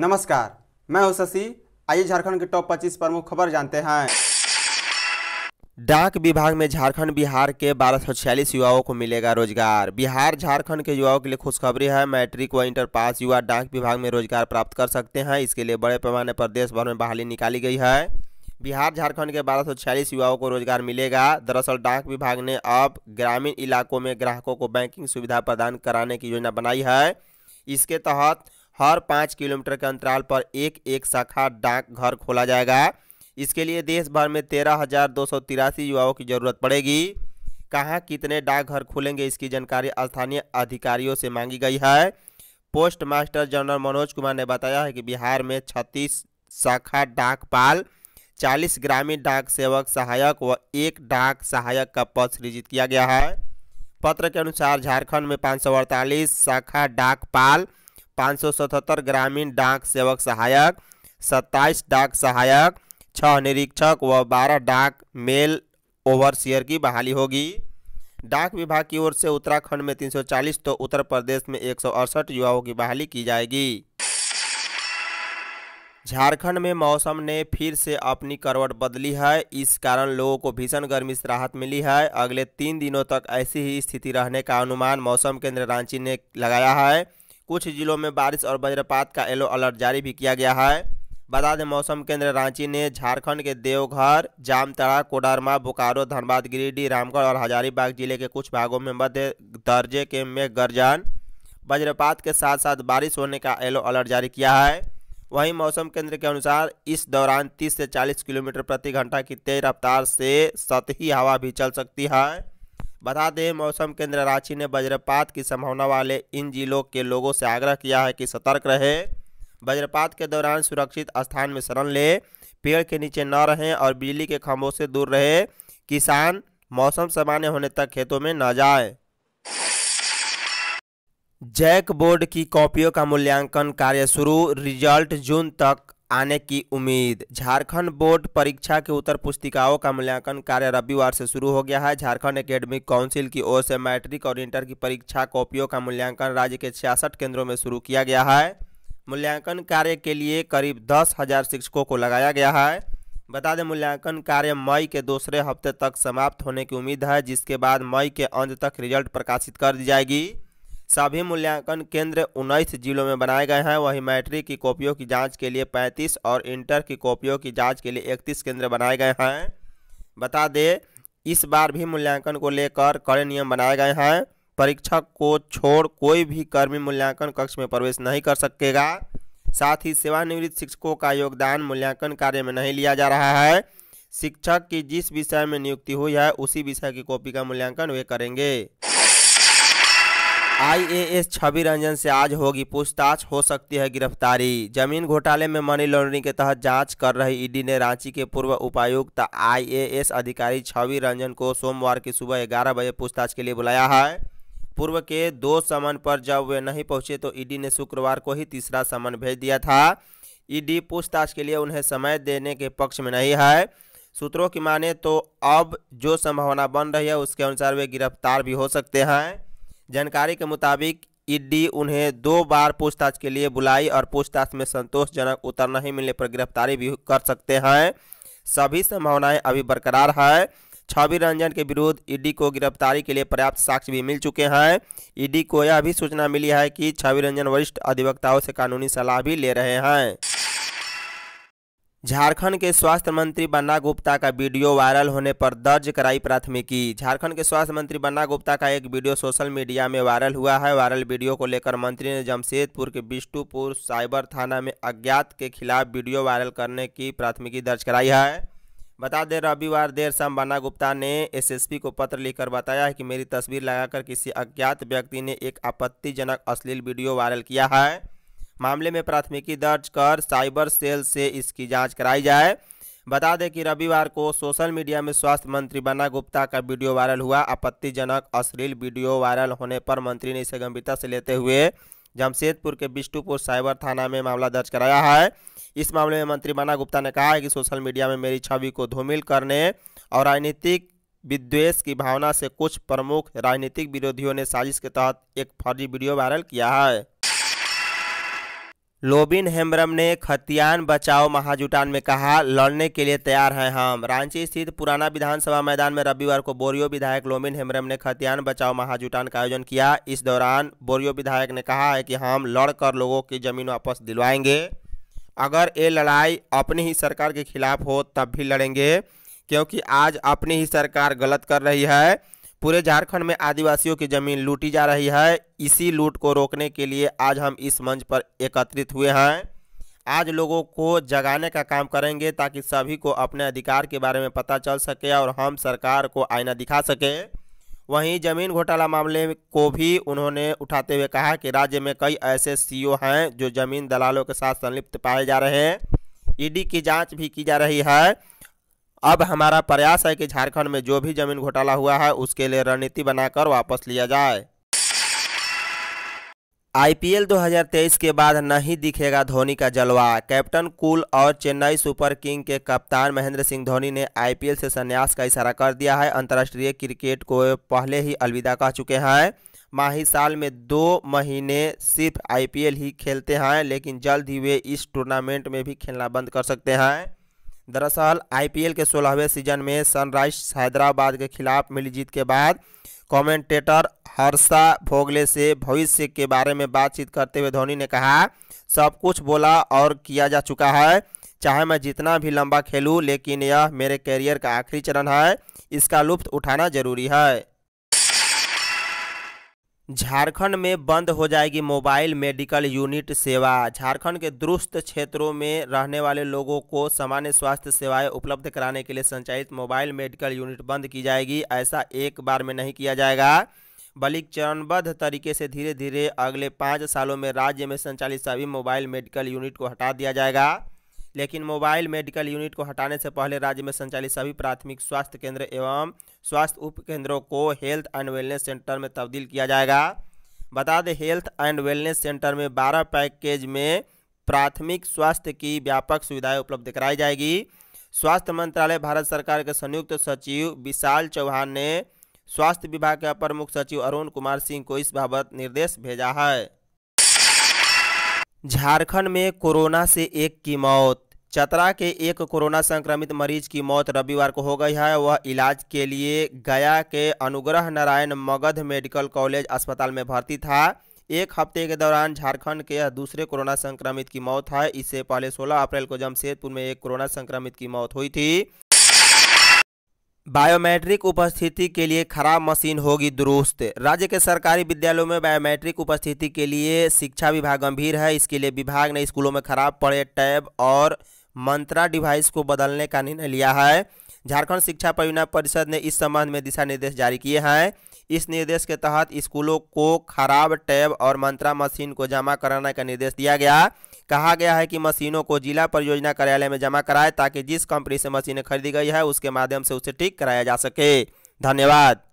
नमस्कार मैं हूं शशि आइए झारखंड के टॉप 25 प्रमुख खबर जानते हैं डाक विभाग में झारखंड बिहार के बारह युवाओं को मिलेगा रोजगार बिहार झारखंड के युवाओं के लिए खुशखबरी है मैट्रिक व इंटर पास युवा डाक विभाग में रोजगार प्राप्त कर सकते हैं इसके लिए बड़े पैमाने पर देश भर में बहाली निकाली गई है बिहार झारखंड के बारह युवाओं को रोजगार मिलेगा दरअसल डाक विभाग ने अब ग्रामीण इलाकों में ग्राहकों को बैंकिंग सुविधा प्रदान कराने की योजना बनाई है इसके तहत हर पाँच किलोमीटर के अंतराल पर एक एक शाखा डाकघर खोला जाएगा इसके लिए देश भर में तेरह हजार दो सौ तिरासी युवाओं की जरूरत पड़ेगी कहाँ कितने डाकघर खुलेंगे इसकी जानकारी स्थानीय अधिकारियों से मांगी गई है post master general Manoj Kumar ने बताया है कि बिहार में छत्तीस शाखा डाकपाल चालीस ग्रामीण डाक सेवक सहायक व एक डाक सहायक का पद सृजित किया गया है पत्र के अनुसार झारखंड में पाँच शाखा डाकपाल 577 ग्रामीण डाक सेवक सहायक 27 डाक सहायक छः निरीक्षक व 12 डाक मेल ओवरसियर की बहाली होगी डाक विभाग की ओर से उत्तराखंड में 340 तो उत्तर प्रदेश में एक युवाओं की बहाली की जाएगी झारखंड में मौसम ने फिर से अपनी करवट बदली है इस कारण लोगों को भीषण गर्मी से राहत मिली है अगले तीन दिनों तक ऐसी ही स्थिति रहने का अनुमान मौसम केंद्र रांची ने लगाया है कुछ जिलों में बारिश और वज्रपात का येलो अलर्ट जारी भी किया गया है बता दें मौसम केंद्र रांची ने झारखंड के देवघर जामतड़ा कोडरमा बोकारो धनबाद गिरिडीह रामगढ़ और हजारीबाग जिले के कुछ भागों में मध्य दर्जे के मेघ गर्जन वज्रपात के साथ साथ बारिश होने का येलो अलर्ट जारी किया है वहीं मौसम केंद्र के अनुसार इस दौरान 30 से 40 किलोमीटर प्रति घंटा की तेज रफ्तार से सतही हवा भी चल सकती है बता दें मौसम केंद्र रांची ने वज्रपात की संभावना वाले इन जिलों के लोगों से आग्रह किया है कि सतर्क रहे वज्रपात के दौरान सुरक्षित स्थान में शरण ले पेड़ के नीचे न रहें और बिजली के खंभों से दूर रहे किसान मौसम सामान्य होने तक खेतों में न जाए जैक बोर्ड की कॉपियों का मूल्यांकन कार्य शुरू रिजल्ट जून तक आने की उम्मीद झारखंड बोर्ड परीक्षा की उत्तर पुस्तिकाओं का मूल्यांकन कार्य रविवार से शुरू हो गया है झारखंड एकेडमिक काउंसिल की ओर से मैट्रिक और इंटर की परीक्षा कॉपियों का मूल्यांकन राज्य के छियासठ केंद्रों में शुरू किया गया है मूल्यांकन कार्य के लिए करीब दस हज़ार शिक्षकों को लगाया गया है बता दें मूल्यांकन कार्य मई के दूसरे हफ्ते तक समाप्त होने की उम्मीद है जिसके बाद मई के अंत तक रिजल्ट प्रकाशित कर दी जाएगी सभी मूल्यांकन केंद्र उन्नीस जिलों में बनाए गए हैं वहीं मैट्रिक की कॉपियों की जांच के लिए 35 और इंटर की कॉपियों की जांच के लिए 31 केंद्र बनाए गए हैं बता दें इस बार भी मूल्यांकन को लेकर कड़े नियम बनाए गए हैं परीक्षक को छोड़ कोई भी कर्मी मूल्यांकन कक्ष में प्रवेश नहीं कर सकेगा साथ ही सेवानिवृत्त शिक्षकों का योगदान मूल्यांकन कार्य में नहीं लिया जा रहा है शिक्षक की जिस विषय में नियुक्ति हुई है उसी विषय की कॉपी का मूल्यांकन वे करेंगे आईएएस छवि रंजन से आज होगी पूछताछ हो सकती है गिरफ्तारी जमीन घोटाले में मनी लॉन्ड्रिंग के तहत जांच कर रही ईडी ने रांची के पूर्व उपायुक्त आईएएस अधिकारी छवि रंजन को सोमवार की सुबह ग्यारह बजे पूछताछ के लिए बुलाया है पूर्व के दो समन पर जब वे नहीं पहुंचे तो ईडी ने शुक्रवार को ही तीसरा समन भेज दिया था ईडी पूछताछ के लिए उन्हें समय देने के पक्ष में नहीं है सूत्रों की माने तो अब जो संभावना बन रही है उसके अनुसार वे गिरफ्तार भी हो सकते हैं जानकारी के मुताबिक ईडी उन्हें दो बार पूछताछ के लिए बुलाई और पूछताछ में संतोषजनक उत्तर नहीं मिलने पर गिरफ्तारी भी कर सकते हैं सभी संभावनाएं अभी बरकरार है छवि रंजन के विरुद्ध ईडी को गिरफ्तारी के लिए पर्याप्त साक्ष्य भी मिल चुके हैं ईडी को यह भी सूचना मिली है कि छवि रंजन वरिष्ठ अधिवक्ताओं से कानूनी सलाह भी ले रहे हैं झारखंड के स्वास्थ्य मंत्री बन्ना गुप्ता का वीडियो वायरल होने पर दर्ज कराई प्राथमिकी झारखंड के स्वास्थ्य मंत्री बन्ना गुप्ता का एक वीडियो सोशल मीडिया में वायरल हुआ है वायरल वीडियो को लेकर मंत्री ने जमशेदपुर के बिष्टुपुर साइबर थाना में अज्ञात के खिलाफ वीडियो वायरल करने की प्राथमिकी दर्ज कराई है बता दें रविवार देर शाम बन्ना गुप्ता ने एसएसपी को पत्र लिखकर बताया है कि मेरी तस्वीर लगाकर किसी अज्ञात व्यक्ति ने एक आपत्तिजनक अश्लील वीडियो वायरल किया है मामले में प्राथमिकी दर्ज कर साइबर सेल से इसकी जांच कराई जाए बता दें कि रविवार को सोशल मीडिया में स्वास्थ्य मंत्री बना गुप्ता का वीडियो वायरल हुआ आपत्तिजनक अश्लील वीडियो वायरल होने पर मंत्री ने इसे गंभीरता से लेते हुए जमशेदपुर के बिष्टुपुर साइबर थाना में मामला दर्ज कराया है इस मामले में मंत्री बना गुप्ता ने कहा है कि सोशल मीडिया में मेरी छवि को धूमिल करने और राजनीतिक विद्वेष की भावना से कुछ प्रमुख राजनीतिक विरोधियों ने साजिश के तहत एक फर्जी वीडियो वायरल किया है लोबिन हेम्ब्रम ने खतियान बचाओ महाजुटान में कहा लड़ने के लिए तैयार हैं हम रांची स्थित पुराना विधानसभा मैदान में रविवार को बोरियो विधायक लोबिन हेम्ब्रम ने खतियान बचाओ महाजुटान का आयोजन किया इस दौरान बोरियो विधायक ने कहा है कि हम लड़कर लोगों की जमीन वापस दिलवाएंगे अगर ये लड़ाई अपनी ही सरकार के खिलाफ हो तब भी लड़ेंगे क्योंकि आज अपनी ही सरकार गलत कर रही है पूरे झारखंड में आदिवासियों की जमीन लूटी जा रही है इसी लूट को रोकने के लिए आज हम इस मंच पर एकत्रित हुए हैं आज लोगों को जगाने का काम करेंगे ताकि सभी को अपने अधिकार के बारे में पता चल सके और हम सरकार को आईना दिखा सके वहीं जमीन घोटाला मामले को भी उन्होंने उठाते हुए कहा कि राज्य में कई ऐसे सीईओ हैं जो जमीन दलालों के साथ संलिप्त पाए जा रहे हैं ईडी की जांच भी की जा रही है अब हमारा प्रयास है कि झारखंड में जो भी जमीन घोटाला हुआ है उसके लिए रणनीति बनाकर वापस लिया जाए आईपीएल 2023 के बाद नहीं दिखेगा धोनी का जलवा कैप्टन कुल और चेन्नई सुपर किंग के कप्तान महेंद्र सिंह धोनी ने आईपीएल से संन्यास का इशारा कर दिया है अंतर्राष्ट्रीय क्रिकेट को पहले ही अलविदा कह चुके हैं माही साल में दो महीने सिर्फ आईपीएल ही खेलते हैं लेकिन जल्द ही वे इस टूर्नामेंट में भी खेलना बंद कर सकते हैं दरअसल आईपीएल के सोलहवें सीजन में सनराइजर्स हैदराबाद के खिलाफ मिली जीत के बाद कमेंटेटर हर्षा भोगले से भविष्य के बारे में बातचीत करते हुए धोनी ने कहा सब कुछ बोला और किया जा चुका है चाहे मैं जितना भी लंबा खेलूं लेकिन यह मेरे करियर का आखिरी चरण है इसका लुफ्त उठाना जरूरी है झारखंड में बंद हो जाएगी मोबाइल मेडिकल यूनिट सेवा झारखंड के दुरुस्त क्षेत्रों में रहने वाले लोगों को सामान्य स्वास्थ्य सेवाएं उपलब्ध कराने के लिए संचालित मोबाइल मेडिकल यूनिट बंद की जाएगी ऐसा एक बार में नहीं किया जाएगा बल्कि चरणबद्ध तरीके से धीरे धीरे अगले पाँच सालों में राज्य में संचालित सभी मोबाइल मेडिकल यूनिट को हटा दिया जाएगा लेकिन मोबाइल मेडिकल यूनिट को हटाने से पहले राज्य में संचालित सभी प्राथमिक स्वास्थ्य केंद्र एवं स्वास्थ्य उप केंद्रों को हेल्थ एंड वेलनेस सेंटर में तब्दील किया जाएगा बता दें हेल्थ एंड वेलनेस सेंटर में बारह पैकेज में प्राथमिक स्वास्थ्य की व्यापक सुविधाएँ उपलब्ध कराई जाएगी स्वास्थ्य मंत्रालय भारत सरकार के संयुक्त सचिव विशाल चौहान ने स्वास्थ्य विभाग के अपर मुख्य सचिव अरुण कुमार सिंह को इस बाबत निर्देश भेजा है झारखंड में कोरोना से एक की मौत चतरा के एक कोरोना संक्रमित मरीज की मौत रविवार को हो गई है वह इलाज के लिए गया के अनुग्रह नारायण मगध मेडिकल कॉलेज अस्पताल में भर्ती था एक हफ्ते के दौरान झारखंड के दूसरे कोरोना संक्रमित की मौत है इससे पहले 16 अप्रैल को जमशेदपुर में एक कोरोना संक्रमित की मौत हुई थी बायोमेट्रिक उपस्थिति के लिए खराब मशीन होगी दुरुस्त राज्य के सरकारी विद्यालयों में बायोमेट्रिक उपस्थिति के लिए शिक्षा विभाग गंभीर है इसके लिए विभाग ने स्कूलों में खराब पड़े टैब और मंत्रा डिवाइस को बदलने का निर्णय लिया है झारखंड शिक्षा परियोजना परिषद ने इस संबंध में दिशा निर्देश जारी किए हैं इस निर्देश के तहत स्कूलों को खराब टैब और मंत्रा मशीन को जमा कराने का निर्देश दिया गया कहा गया है कि मशीनों को जिला परियोजना कार्यालय में जमा कराए ताकि जिस कंपनी से मशीनें खरीदी गई है उसके माध्यम से उसे ठीक कराया जा सके धन्यवाद